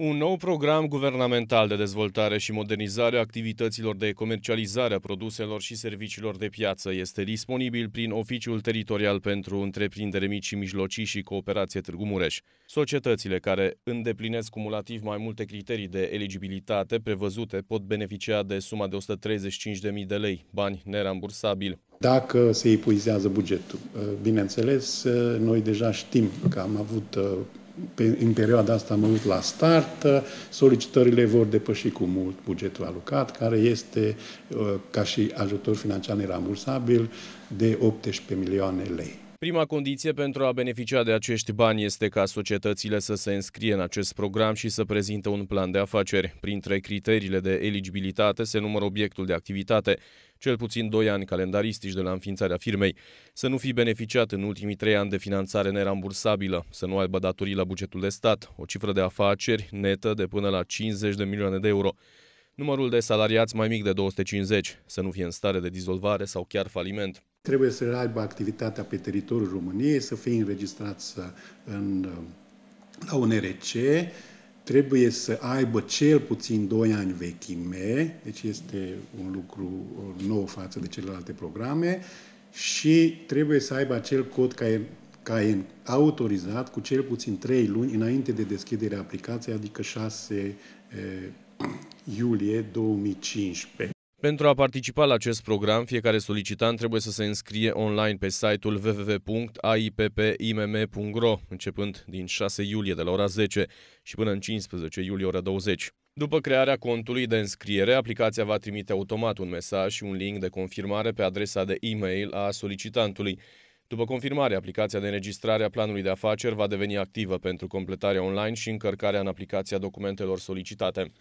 Un nou program guvernamental de dezvoltare și modernizare a activităților de comercializare a produselor și serviciilor de piață este disponibil prin Oficiul Teritorial pentru Întreprindere Mici și Mijlocii și Cooperație Târgu Mureș. Societățile care îndeplinesc cumulativ mai multe criterii de eligibilitate prevăzute pot beneficia de suma de 135.000 de lei, bani nerambursabili. Dacă se epuizează bugetul, bineînțeles, noi deja știm că am avut pe, în perioada asta mă uit la start, solicitările vor depăși cu mult bugetul alocat, care este, uh, ca și ajutor financiar nerambursabil, de 18 milioane lei. Prima condiție pentru a beneficia de acești bani este ca societățile să se înscrie în acest program și să prezinte un plan de afaceri. Printre criteriile de eligibilitate se numără obiectul de activitate, cel puțin 2 ani calendaristici de la înființarea firmei, să nu fi beneficiat în ultimii 3 ani de finanțare nerambursabilă, să nu aibă datorii la bugetul de stat, o cifră de afaceri netă de până la 50 de milioane de euro numărul de salariați mai mic de 250 să nu fie în stare de dizolvare sau chiar faliment. Trebuie să aibă activitatea pe teritoriul României, să fie înregistrați în, la RC, trebuie să aibă cel puțin 2 ani vechime, deci este un lucru uh, nou față de celelalte programe, și trebuie să aibă acel cod care ca e autorizat cu cel puțin 3 luni înainte de deschiderea aplicației, adică 6 iulie 2015. Pentru a participa la acest program, fiecare solicitant trebuie să se înscrie online pe site-ul www.aippimm.ro, începând din 6 iulie de la ora 10 și până în 15 iulie ora 20. După crearea contului de înscriere, aplicația va trimite automat un mesaj și un link de confirmare pe adresa de e-mail a solicitantului. După confirmare, aplicația de înregistrare a planului de afaceri va deveni activă pentru completarea online și încărcarea în aplicația documentelor solicitate.